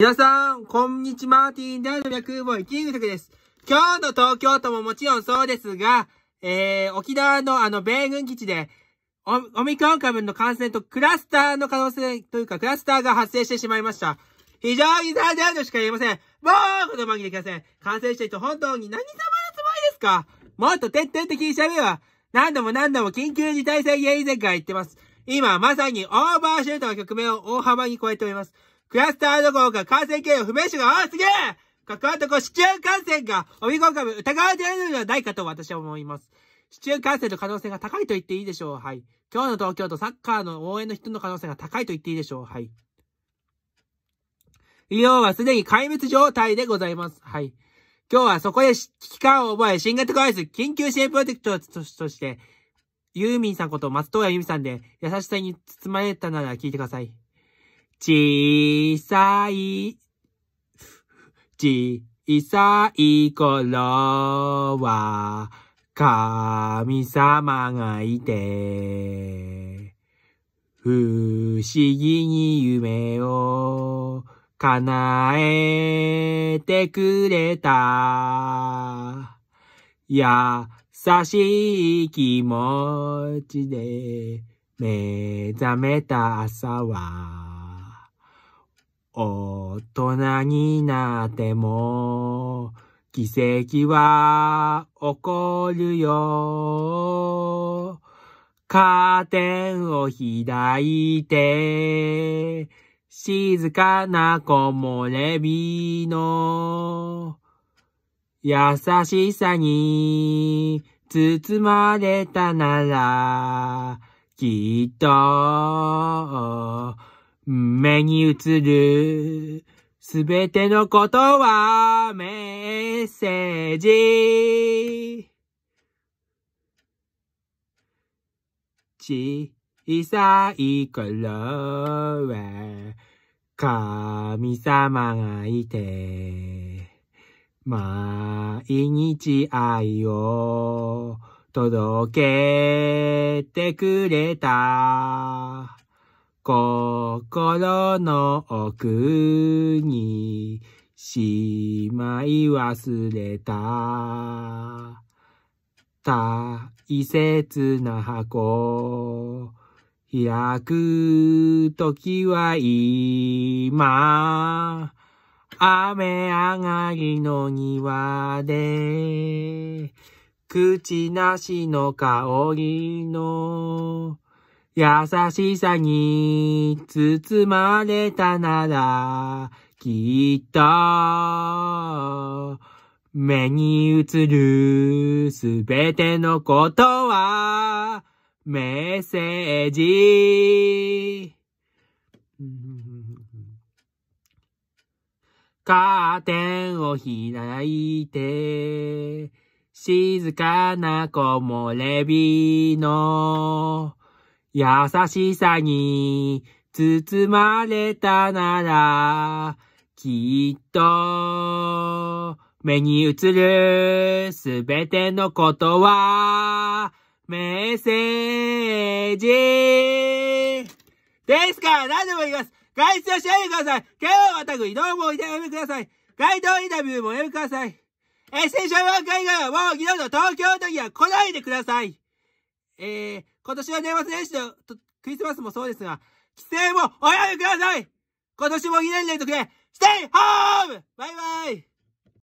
皆さん、こんにちは、ティーンダイの略ーイキングです。今日の東京都ももちろんそうですが、えー、沖縄のあの、米軍基地で、オミクロン株の感染とクラスターの可能性というか、クラスターが発生してしまいました。非常に残念としか言えません。もう、言葉にできません。感染してると本当に何様のつもりですかもっと徹底的に喋るわ。何度も何度も緊急事態宣言以前から言ってます。今、まさにオーバーシュートの局面を大幅に超えております。クラスターどころか感染経路不明者が多すぎるかこるとこ市中感染がオミクロン株疑われているのではないかと私は思います。市中感染の可能性が高いと言っていいでしょう。はい。今日の東京都サッカーの応援の人の可能性が高いと言っていいでしょう。はい。医療はすでに壊滅状態でございます。はい。今日はそこで危機感を覚え、新型コロナウイルス緊急支援プロジェクトとして、ユーミンさんこと松任谷由実さんで優しさに包まれたなら聞いてください。小さい、小さい頃は、神様がいて、不思議に夢を叶えてくれた。優しい気持ちで目覚めた朝は、大人になっても、奇跡は起こるよ。カーテンを開いて、静かな木漏れ日の優しさに包まれたなら、きっと、目に映るすべてのことはメッセージ。小さい頃は神様がいて毎日愛を届けてくれた。心の奥にしまい忘れた。大切な箱。開く時は今。雨上がりの庭で。口なしの香りの優しさに包まれたなら、きっと、目に映るすべてのことは、メッセージ。カーテンを開いて、静かな木漏れ日の優しさに包まれたなら、きっと、目に映るすべてのことは、メッセージですから何でも言います外出をしてみてください日はまたぐ移動もおいてやめください街頭インタビューもおやめくださいエッセンシャルワークー以外はもう昨日の東京の時は来ないでくださいえー、今年は年末年始とクリスマスもそうですが、帰省もおやめください今年も2年連続で、ステイホームバイバイ